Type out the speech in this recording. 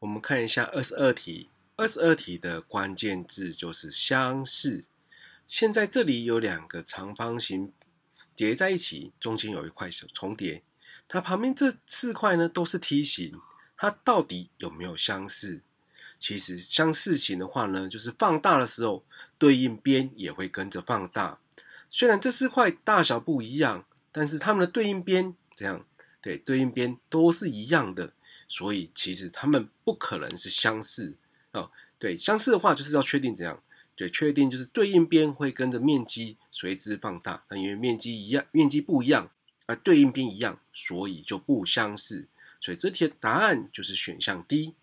我们看一下二十二题。二十二题的关键字就是相似。现在这里有两个长方形叠在一起，中间有一块重叠。它旁边这四块呢都是梯形，它到底有没有相似？其实相似形的话呢，就是放大的时候，对应边也会跟着放大。虽然这四块大小不一样，但是它们的对应边这样，对，对应边都是一样的。所以其实他们不可能是相似哦。对，相似的话就是要确定怎样，对，确定就是对应边会跟着面积随之放大。那因为面积一样，面积不一样，而对应边一样，所以就不相似。所以这题的答案就是选项 D。